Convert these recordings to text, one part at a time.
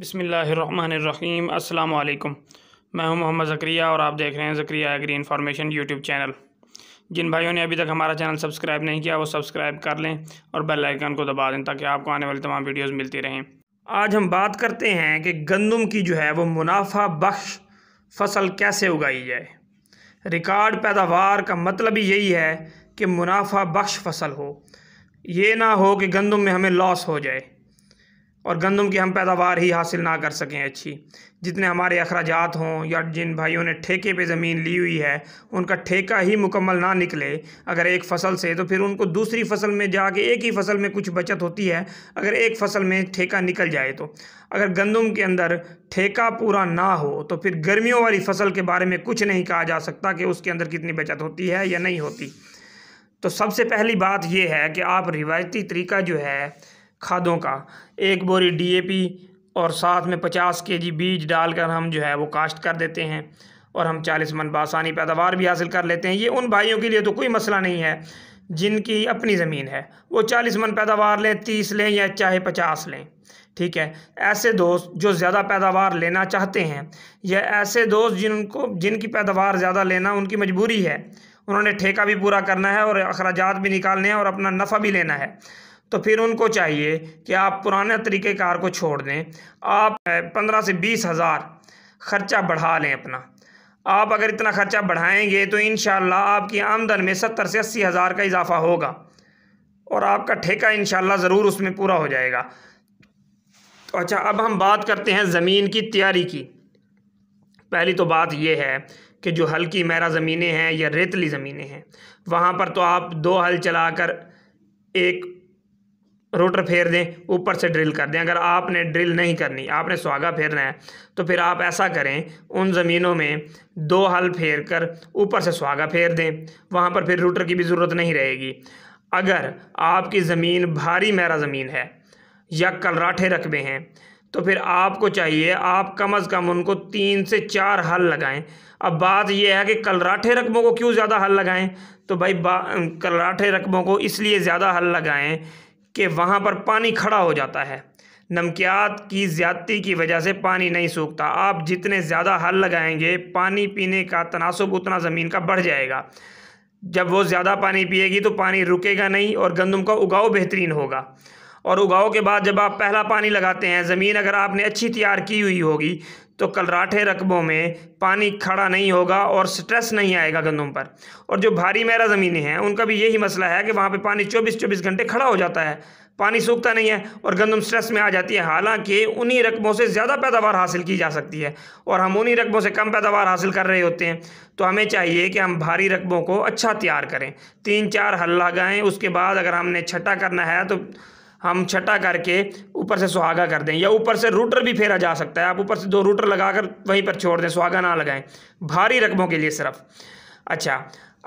बसमीम् अल्लाम मैं हूं मोहम्मद ज़क्रिया और आप देख रहे हैं Zakriya agri information YouTube channel जिन भाइयों ने अभी तक हमारा चैनल सब्सक्राइब नहीं किया वो सब्सक्राइब कर लें और बेल आइकन को दबा दें ताकि आपको आने वाली तमाम वीडियोस मिलती रहें आज हम बात करते हैं कि गंदम की जो है वो मुनाफा बख्श फसल कैसे उगाई जाए रिकॉर्ड पैदावार का मतलब ही यही है कि मुनाफा बख्श फसल हो ये ना हो कि गंदम में हमें लॉस हो जाए और गंदम की हम पैदावार ही हासिल ना कर सकें अच्छी जितने हमारे अखराज हों या जिन भाइयों ने ठेके पे ज़मीन ली हुई है उनका ठेका ही मुकम्मल ना निकले अगर एक फ़सल से तो फिर उनको दूसरी फसल में जाके एक ही फसल में कुछ बचत होती है अगर एक फसल में ठेका निकल जाए तो अगर गंदम के अंदर ठेका पूरा ना हो तो फिर गर्मियों वाली फसल के बारे में कुछ नहीं कहा जा सकता कि उसके अंदर कितनी बचत होती है या नहीं होती तो सबसे पहली बात यह है कि आप रिवायती तरीका जो है खादों का एक बोरी डीएपी और साथ में पचास के जी बीज डालकर हम जो है वो काश्त कर देते हैं और हम चालीस मन बासानी पैदावार भी हासिल कर लेते हैं ये उन भाइयों के लिए तो कोई मसला नहीं है जिनकी अपनी ज़मीन है वो चालीस मन पैदावार लें तीस लें या चाहे पचास लें ठीक है ऐसे दोस्त जो ज़्यादा पैदावार लेना चाहते हैं या ऐसे दोस्त जिनको जिनकी पैदावार ज़्यादा लेना उनकी मजबूरी है उन्होंने ठेका भी पूरा करना है और अखराज भी निकालने हैं और अपना नफ़ा भी लेना है तो फिर उनको चाहिए कि आप पुराने तरीके कार को छोड़ दें आप पंद्रह से बीस हज़ार ख़र्चा बढ़ा लें अपना आप अगर इतना ख़र्चा बढ़ाएंगे तो इन आपकी आमदन में सत्तर से अस्सी हज़ार का इजाफ़ा होगा और आपका ठेका इन ज़रूर उसमें पूरा हो जाएगा तो अच्छा अब हम बात करते हैं ज़मीन की तैयारी की पहली तो बात यह है कि जो हल्की मैरा ज़मीनें हैं या रेतली ज़मीनें हैं वहाँ पर तो आप दो हल चलाकर एक रोटर फेर दें ऊपर से ड्रिल कर दें अगर आपने ड्रिल नहीं करनी आपने सुहागा फेरना है तो फिर आप ऐसा करें उन ज़मीनों में दो हल फेर कर ऊपर से सुहागा फेर दें वहाँ पर फिर रोटर की भी ज़रूरत नहीं रहेगी अगर आपकी ज़मीन भारी मैरा ज़मीन है या कलराठे रकबे हैं तो फिर आपको चाहिए आप कम अज़ कम उनको तीन से चार हल लगाएं अब बात यह है कि कलराठे रकबों को क्यों ज़्यादा हल लगाएं तो भाई कलराठे रकबों को इसलिए ज़्यादा हल लगाएं कि वहाँ पर पानी खड़ा हो जाता है नमकियात की ज़्यादती की वजह से पानी नहीं सूखता आप जितने ज़्यादा हल लगाएंगे पानी पीने का तनासब उतना ज़मीन का बढ़ जाएगा जब वो ज़्यादा पानी पिएगी तो पानी रुकेगा नहीं और गंदम का उगाव बेहतरीन होगा और उगाओ के बाद जब आप पहला पानी लगाते हैं ज़मीन अगर आपने अच्छी तैयार की हुई होगी तो कलराठे रकबों में पानी खड़ा नहीं होगा और स्ट्रेस नहीं आएगा गंदम पर और जो भारी मैरा ज़मीनें हैं उनका भी यही मसला है कि वहाँ पे पानी चौबीस चौबीस घंटे खड़ा हो जाता है पानी सूखता नहीं है और गंदम स्ट्रेस में आ जाती है हालांकि उन्हीं रकबों से ज़्यादा पैदावार हासिल की जा सकती है और हम उन्हीं रकबों से कम पैदावार हासिल कर रहे होते हैं तो हमें चाहिए कि हम भारी रकबों को अच्छा तैयार करें तीन चार हल लगाएँ उसके बाद अगर हमने छटा करना है तो हम छटा करके ऊपर से सुहागा कर दें या ऊपर से रूटर भी फेरा जा सकता है आप ऊपर से दो रूटर लगाकर वहीं पर छोड़ दें सुहागा ना लगाएं भारी रकमों के लिए सिर्फ अच्छा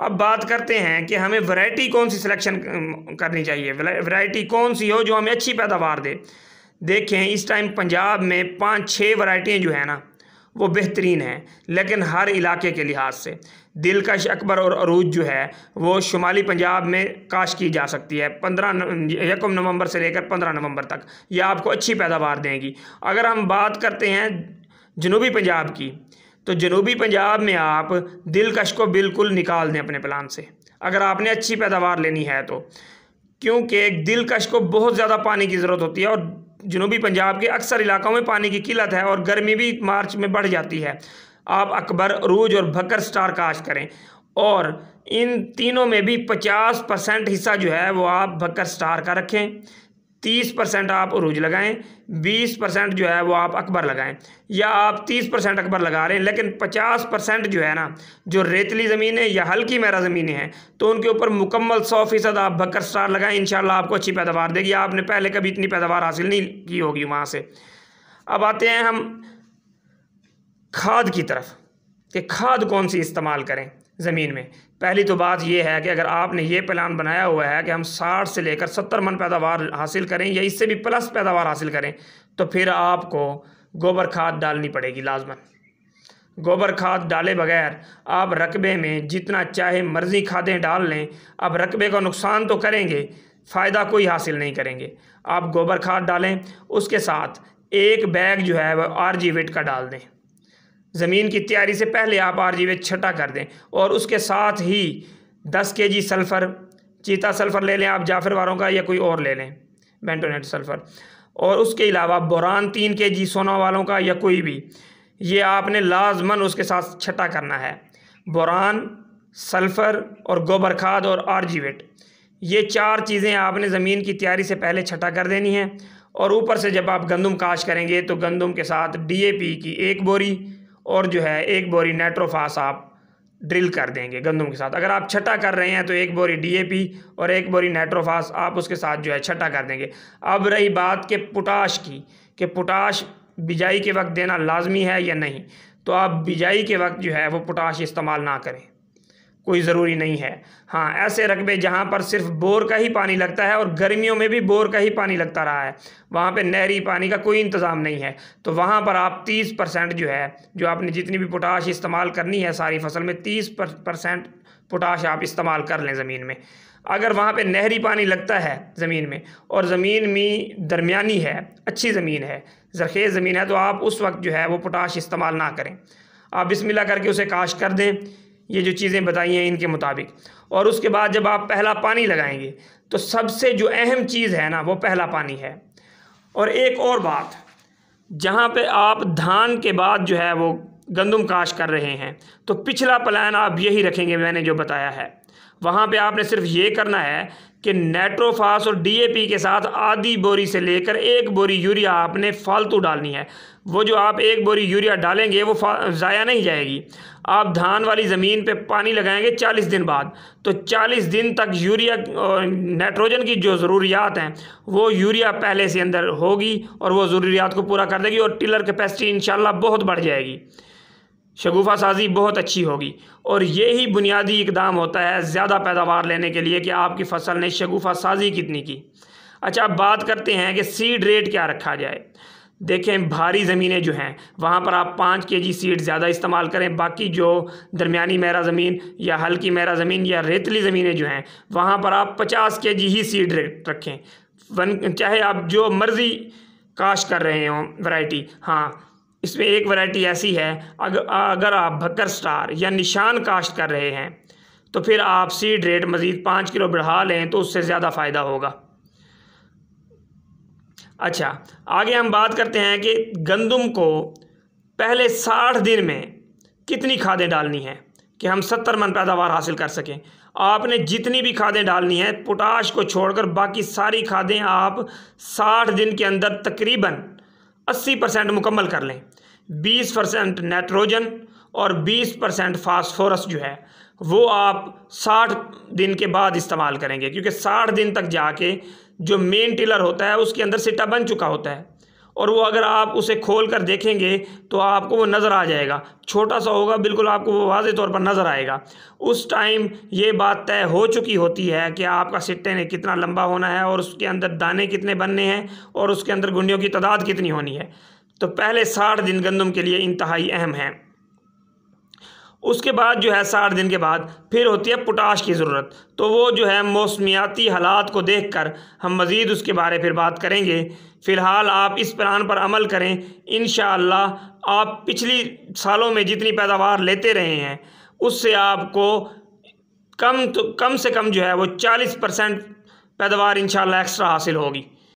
अब बात करते हैं कि हमें वैरायटी कौन सी सिलेक्शन करनी चाहिए वैरायटी कौन सी हो जो हमें अच्छी पैदावार दे देखें इस टाइम पंजाब में पाँच छः वैरायटियाँ जो है ना वो बेहतरीन हैं लेकिन हर इलाके के लिहाज से दिलकश अकबर और अरूज जो है वो शुमाली पंजाब में काश की जा सकती है पंद्रह यकम नवंबर से लेकर पंद्रह नवंबर तक यह आपको अच्छी पैदावार देंगी अगर हम बात करते हैं जनूबी पंजाब की तो जनूबी पंजाब में आप दिलकश को बिल्कुल निकाल दें अपने प्लान से अगर आपने अच्छी पैदावार लेनी है तो क्योंकि दिलकश को बहुत ज़्यादा पानी की ज़रूरत होती है और जनूबी पंजाब के अक्सर इलाकों में पानी की किल्लत है और गर्मी भी मार्च में बढ़ जाती है आप अकबर अरूज और बकर स्टार काश करें और इन तीनों में भी पचास परसेंट हिस्सा जो है वो आप बकर स्टार का रखें तीस परसेंट आप अरूज लगाएं बीस परसेंट जो है वो आप अकबर लगाएं या आप तीस परसेंट अकबर लगा रहे हैं लेकिन पचास परसेंट जो है ना जो रेतली ज़मीन है या हल्की मेरा ज़मीनें हैं तो उनके ऊपर मुकम्मल सौ फ़ीसद आप बकर स्टार लगाएं इन आपको अच्छी पैदावार देगी आपने पहले कभी इतनी पैदावार हासिल नहीं की होगी वहाँ से अब आते हैं हम खाद की तरफ कि खाद कौन सी इस्तेमाल करें ज़मीन में पहली तो बात यह है कि अगर आपने ये प्लान बनाया हुआ है कि हम साठ से लेकर सत्तर मन पैदावार हासिल करें या इससे भी प्लस पैदावार हासिल करें तो फिर आपको गोबर खाद डालनी पड़ेगी लाजमन गोबर खाद डाले बगैर आप रकबे में जितना चाहे मर्ज़ी खादें डाल लें आप रकबे का नुकसान तो करेंगे फ़ायदा कोई हासिल नहीं करेंगे आप गोबर खाद डालें उसके साथ एक बैग जो है वह आर जी वेट का डाल दें ज़मीन की तैयारी से पहले आप आर जी छटा कर दें और उसके साथ ही दस के जी सल्फ़र चीता सल्फ़र ले लें आप जाफर वालों का या कोई और ले लें बेंटोनेट सल्फ़र और उसके अलावा बुरान तीन के जी सोना वालों का या कोई भी ये आपने लाजमन उसके साथ छटा करना है बुरान सल्फ़र और गोबर खाद और आरजीवेट ये चार चीज़ें आपने ज़मीन की तैयारी से पहले छटा कर देनी है और ऊपर से जब आप गंदम काश करेंगे तो गंदम के साथ पी की एक बोरी और जो है एक बोरी नाइट्रोफास आप ड्रिल कर देंगे गंदम के साथ अगर आप छटा कर रहे हैं तो एक बोरी डीएपी और एक बोरी नाइट्रोफास आप उसके साथ जो है छटा कर देंगे अब रही बात के पोटाश की कि पोटाश बिजाई के वक्त देना लाजमी है या नहीं तो आप बिजाई के वक्त जो है वो पोटाश इस्तेमाल ना करें कोई ज़रूरी नहीं है हाँ ऐसे रकबे जहाँ पर सिर्फ बोर का ही पानी लगता है और गर्मियों में भी बोर का ही पानी लगता रहा है वहाँ पे नहरी पानी का कोई इंतज़ाम नहीं है तो वहाँ पर आप 30 परसेंट जो है जो आपने जितनी भी पोटाश इस्तेमाल करनी है सारी फसल में 30 परसेंट पोटाश आप इस्तेमाल कर लें ज़मीन में अगर वहाँ पर नहरी पानी लगता है ज़मीन में और ज़मीन में दरमिया है अच्छी ज़मीन है जरखेज़ ज़मीन है तो आप उस वक्त जो है वो पोटाश इस्तेमाल ना करें आप बिस्मिल्लाह करके उसे काश कर दें ये जो चीज़ें बताई हैं इनके मुताबिक और उसके बाद जब आप पहला पानी लगाएंगे तो सबसे जो अहम चीज़ है ना वो पहला पानी है और एक और बात जहाँ पे आप धान के बाद जो है वो गंदम काश कर रहे हैं तो पिछला प्लान आप यही रखेंगे मैंने जो बताया है वहाँ पे आपने सिर्फ ये करना है कि नेट्रोफास और डीएपी के साथ आधी बोरी से लेकर एक बोरी यूरिया आपने फालतू डालनी है वो जो आप एक बोरी यूरिया डालेंगे वो ज़ाया नहीं जाएगी आप धान वाली ज़मीन पे पानी लगाएंगे 40 दिन बाद तो 40 दिन तक यूरिया और नाइट्रोजन की जो ज़रूरियात हैं वो यूरिया पहले से अंदर होगी और वो ज़रूरियात को पूरा कर देगी और टिलर कैपेसिटी इन बहुत बढ़ जाएगी शगुफा साजी बहुत अच्छी होगी और यही बुनियादी इकदाम होता है ज़्यादा पैदावार लेने के लिए कि आपकी फसल ने शगुफा साजी कितनी की अच्छा अब बात करते हैं कि सीड रेट क्या रखा जाए देखें भारी ज़मीनें जो हैं वहाँ पर आप पाँच के जी सीड ज़्यादा इस्तेमाल करें बाकी जो दरमियानी मेरा ज़मीन या हल्की मेरा ज़मीन या रेतली ज़मीनें जो हैं वहाँ पर आप पचास के जी ही सीड रेट रखें वन चाहे आप जो मर्ज़ी काश कर रहे हों वाइटी हाँ इसमें एक वैरायटी ऐसी है अगर अगर आप भक्कर स्टार या निशान काश्त कर रहे हैं तो फिर आप सीड रेट मज़ीद पाँच किलो बढ़ा लें तो उससे ज़्यादा फ़ायदा होगा अच्छा आगे हम बात करते हैं कि गंदम को पहले साठ दिन में कितनी खादें डालनी हैं कि हम सत्तर मन पैदावार हासिल कर सकें आपने जितनी भी खादें डालनी हैं पोटाश को छोड़कर बाकी सारी खादें आप साठ दिन के अंदर तकरीबन अस्सी परसेंट मुकम्मल कर लें बीस परसेंट नाइट्रोजन और बीस परसेंट फास्फोरस जो है वो आप साठ दिन के बाद इस्तेमाल करेंगे क्योंकि साठ दिन तक जाके जो मेन टिलर होता है उसके अंदर सिटा बन चुका होता है और वो अगर आप उसे खोल कर देखेंगे तो आपको वो नज़र आ जाएगा छोटा सा होगा बिल्कुल आपको वो वाज तौर पर नज़र आएगा उस टाइम ये बात तय हो चुकी होती है कि आपका सिट्टे ने कितना लंबा होना है और उसके अंदर दाने कितने बनने हैं और उसके अंदर गुंडियों की तादाद कितनी होनी है तो पहले साठ दिन गंदम के लिए इंतहाई अहम हैं उसके बाद जो है साठ दिन के बाद फिर होती है पोटाश की ज़रूरत तो वो जो है मौसमियाती हालात को देख कर हम मज़ीद उसके बारे फिर बात करेंगे फ़िलहाल आप इस प्लान पर अमल करें इन आप पिछली सालों में जितनी पैदावार लेते रहे हैं उससे आपको कम तो कम से कम जो है वो चालीस परसेंट पैदावार इन एक्स्ट्रा हासिल होगी